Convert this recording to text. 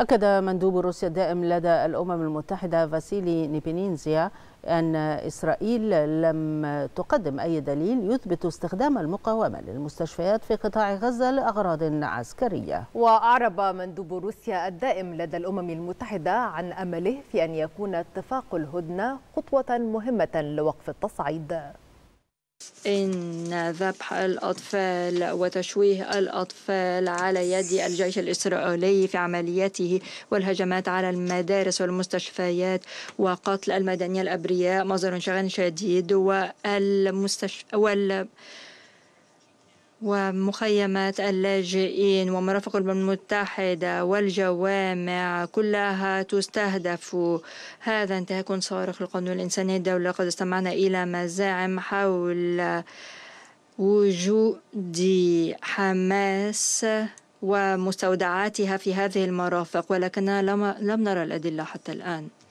أكد مندوب روسيا الدائم لدى الأمم المتحدة فاسيلي نيبينينزيا أن إسرائيل لم تقدم أي دليل يثبت استخدام المقاومة للمستشفيات في قطاع غزة لأغراض عسكرية وأعرب مندوب روسيا الدائم لدى الأمم المتحدة عن أمله في أن يكون اتفاق الهدنة خطوة مهمة لوقف التصعيد إن ذبح الأطفال وتشويه الأطفال على يد الجيش الإسرائيلي في عملياته والهجمات على المدارس والمستشفيات وقتل المدنيين الأبرياء مظهر انشغال شديد والمستشفى وال ومخيمات اللاجئين ومرافق الأمم المتحدة والجوامع كلها تستهدف هذا انتهاك صارخ للقانون الإنساني الدولي لقد استمعنا إلى مزاعم حول وجود حماس ومستودعاتها في هذه المرافق ولكننا لم نرى الأدلة حتى الآن